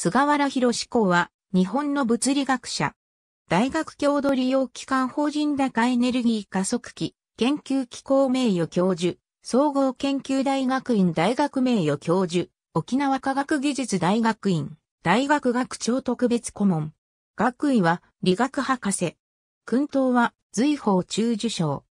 菅原博志公は、日本の物理学者。大学共同利用機関法人高エネルギー加速器、研究機構名誉教授、総合研究大学院大学名誉教授、沖縄科学技術大学院、大学学長特別顧問。学位は理学博士。訓導は随法中受賞。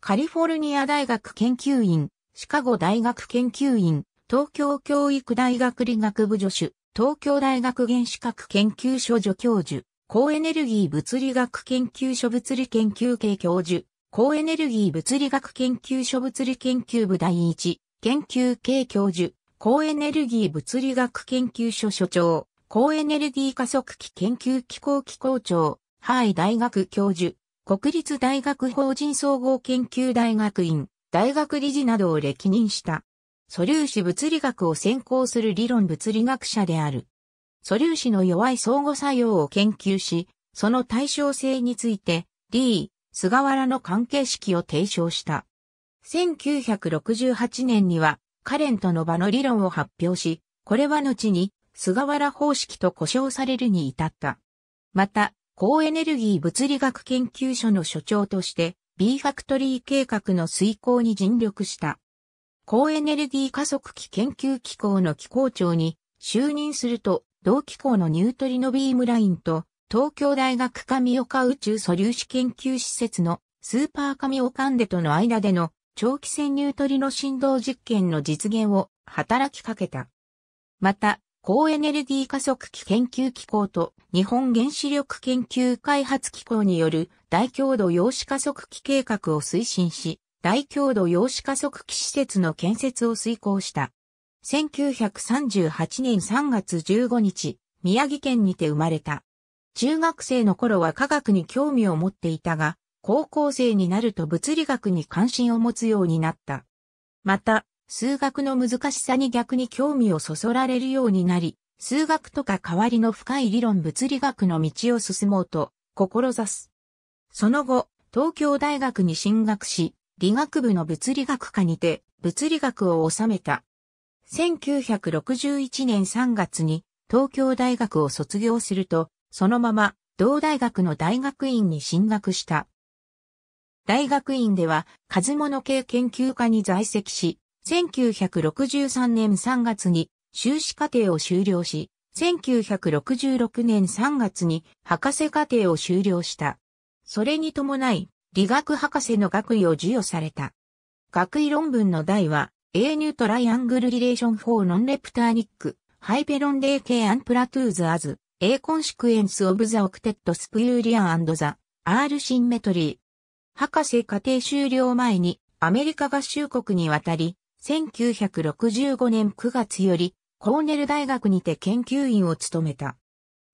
カリフォルニア大学研究院、シカゴ大学研究院、東京教育大学理学部助手、東京大学原子核研究所助教授、高エネルギー物理学研究所物理研究系教授、高エネルギー物理学研究所物理研究部第一、研究系教授、高エネルギー物理学研究所所長、高エネルギー加速器研究機構機構長、ハイ大学教授、国立大学法人総合研究大学院、大学理事などを歴任した。素粒子物理学を専攻する理論物理学者である。素粒子の弱い相互作用を研究し、その対称性について、D、菅原の関係式を提唱した。1968年には、カレントの場の理論を発表し、これは後に、菅原方式と呼称されるに至った。また、高エネルギー物理学研究所の所長として、B ファクトリー計画の遂行に尽力した。高エネルギー加速器研究機構の機構長に就任すると、同機構のニュートリノビームラインと、東京大学神岡宇宙素粒子研究施設のスーパー神岡ンデとの間での長期戦ニュートリノ振動実験の実現を働きかけた。また、高エネルギー加速器研究機構と日本原子力研究開発機構による大強度陽子加速器計画を推進し、大強度陽子加速器施設の建設を遂行した。1938年3月15日、宮城県にて生まれた。中学生の頃は科学に興味を持っていたが、高校生になると物理学に関心を持つようになった。また、数学の難しさに逆に興味をそそられるようになり、数学とか代わりの深い理論物理学の道を進もうと、志す。その後、東京大学に進学し、理学部の物理学科にて物理学を収めた。1961年3月に東京大学を卒業すると、そのまま同大学の大学院に進学した。大学院では、数物系研究科に在籍し、1963年3月に修士課程を修了し、1966年3月に博士課程を修了した。それに伴い、理学博士の学位を授与された。学位論文の題は、A New Triangle Relation for Non-Leptanic Hyperon d k a n d p l a t o o u s as A Consequence of the Octet Spuria and the R Symmetry 博士課程終了前にアメリカ合衆国に渡り、1965年9月よりコーネル大学にて研究員を務めた。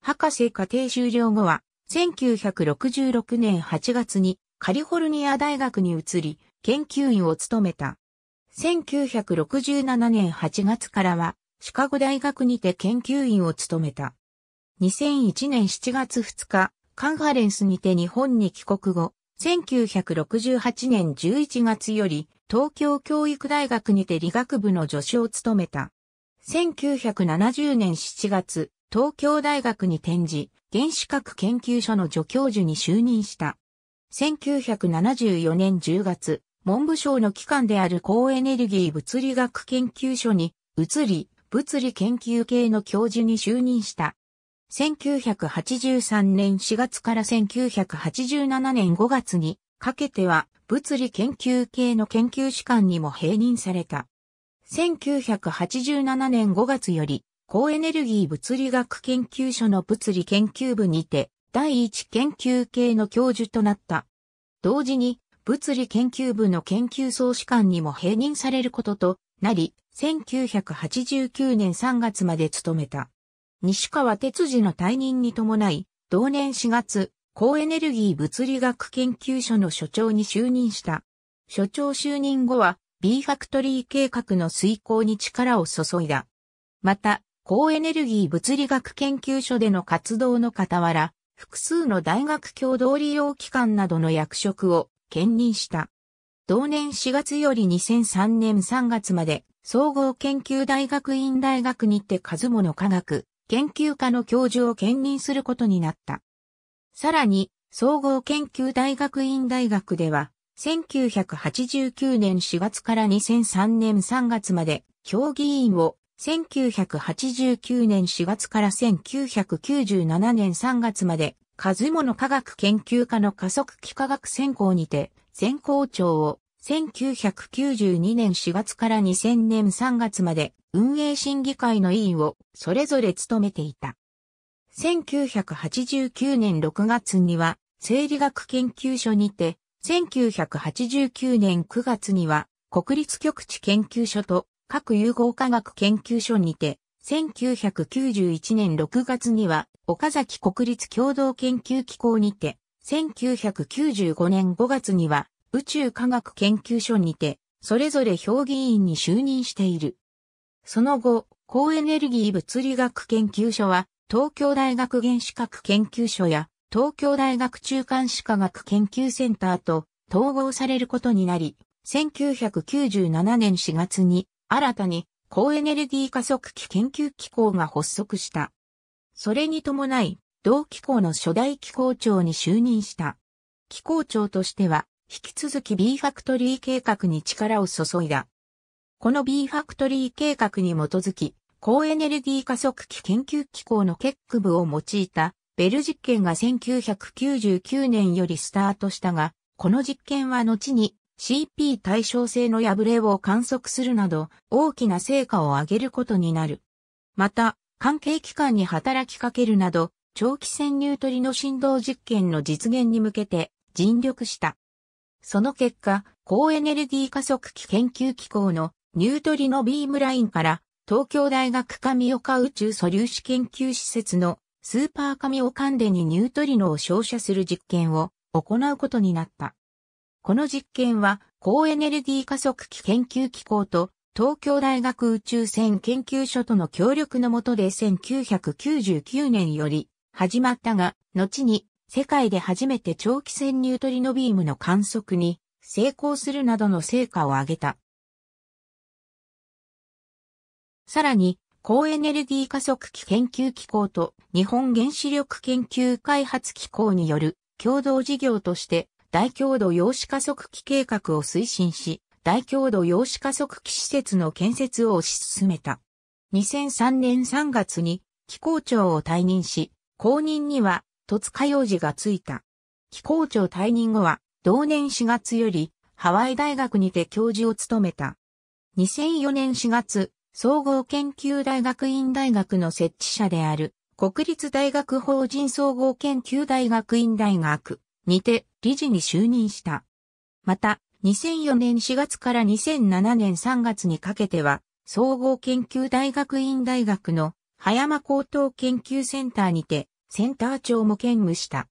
博士課程終了後は、1966年8月にカリフォルニア大学に移り、研究員を務めた。1967年8月からは、シカゴ大学にて研究員を務めた。2001年7月2日、カンファレンスにて日本に帰国後、1968年11月より東京教育大学にて理学部の助手を務めた。1970年7月、東京大学に転じ、原子核研究所の助教授に就任した。1974年10月、文部省の機関である高エネルギー物理学研究所に移り、物理研究系の教授に就任した。1983年4月から1987年5月にかけては物理研究系の研究士官にも併任された。1987年5月より高エネルギー物理学研究所の物理研究部にて第一研究系の教授となった。同時に、物理研究部の研究総主官にも併任されることとなり、1989年3月まで務めた。西川哲司の退任に伴い、同年4月、高エネルギー物理学研究所の所長に就任した。所長就任後は、B ファクトリー計画の遂行に力を注いだ。また、高エネルギー物理学研究所での活動の傍ら、複数の大学共同利用機関などの役職を兼任した。同年4月より2003年3月まで総合研究大学院大学にて数物科学研究科の教授を兼任することになった。さらに、総合研究大学院大学では、1989年4月から2003年3月まで、評議員を1989年4月から1997年3月まで、数物科学研究科の加速器科学専攻にて、全校長を、1992年4月から2000年3月まで、運営審議会の委員を、それぞれ務めていた。1989年6月には、生理学研究所にて、1989年9月には、国立局地研究所と各融合科学研究所にて、1991年6月には、岡崎国立共同研究機構にて、1995年5月には、宇宙科学研究所にて、それぞれ評議員に就任している。その後、高エネルギー物理学研究所は、東京大学原子核研究所や、東京大学中間子科学研究センターと統合されることになり、1997年4月に新たに高エネルギー加速器研究機構が発足した。それに伴い、同機構の初代機構長に就任した。機構長としては、引き続き B ファクトリー計画に力を注いだ。この B ファクトリー計画に基づき、高エネルギー加速器研究機構の結区部を用いたベル実験が1999年よりスタートしたが、この実験は後に CP 対称性の破れを観測するなど大きな成果を上げることになる。また、関係機関に働きかけるなど、長期潜入トリの振動実験の実現に向けて尽力した。その結果、高エネルギー加速器研究機構のニュートリノビームラインから東京大学神岡宇宙素粒子研究施設のスーパー神岡ンデにニュートリノを照射する実験を行うことになった。この実験は、高エネルギー加速器研究機構と、東京大学宇宙船研究所との協力のもとで1999年より始まったが、後に世界で初めて長期戦ニュートリノビームの観測に成功するなどの成果を上げた。さらに、高エネルギー加速器研究機構と日本原子力研究開発機構による共同事業として大強度陽子加速器計画を推進し、大強度陽子加速器施設の建設を推し進めた。2003年3月に機構長を退任し、後任には戸塚洋次がついた。機構長退任後は、同年4月よりハワイ大学にて教授を務めた。2004年4月、総合研究大学院大学の設置者である、国立大学法人総合研究大学院大学にて理事に就任した。また、2004年4月から2007年3月にかけては、総合研究大学院大学の葉山高等研究センターにて、センター長も兼務した。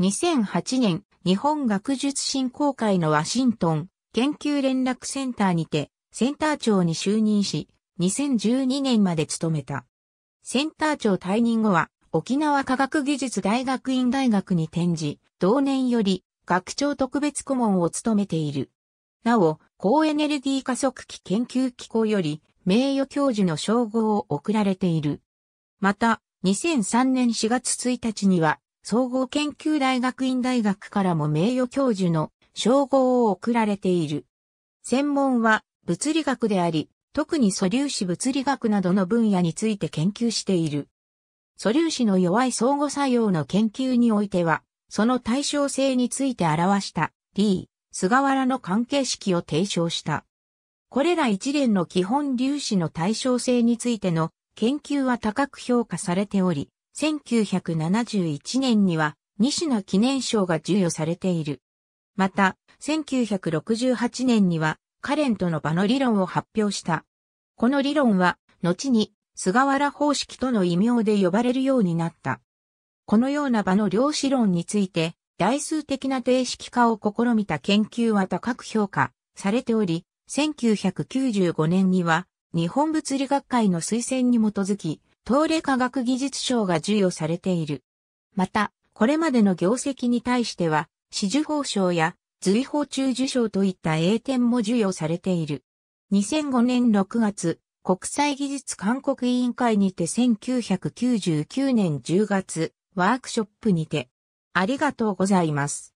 2008年、日本学術振興会のワシントン研究連絡センターにて、センター長に就任し、2012年まで務めた。センター長退任後は、沖縄科学技術大学院大学に転じ、同年より学長特別顧問を務めている。なお、高エネルギー加速器研究機構より名誉教授の称号を贈られている。また、2003年4月1日には、総合研究大学院大学からも名誉教授の称号を贈られている。専門は物理学であり、特に素粒子物理学などの分野について研究している。素粒子の弱い相互作用の研究においては、その対称性について表した D、菅原の関係式を提唱した。これら一連の基本粒子の対称性についての研究は高く評価されており、1971年には西名記念賞が授与されている。また、1968年にはカレントの場の理論を発表した。この理論は、後に菅原方式との異名で呼ばれるようになった。このような場の量子論について、代数的な定式化を試みた研究は高く評価されており、1995年には日本物理学会の推薦に基づき、東レ科学技術賞が授与されている。また、これまでの業績に対しては、四綬法賞や随報中受賞といった英典も授与されている。2005年6月、国際技術勧告委員会にて1999年10月ワークショップにてありがとうございます。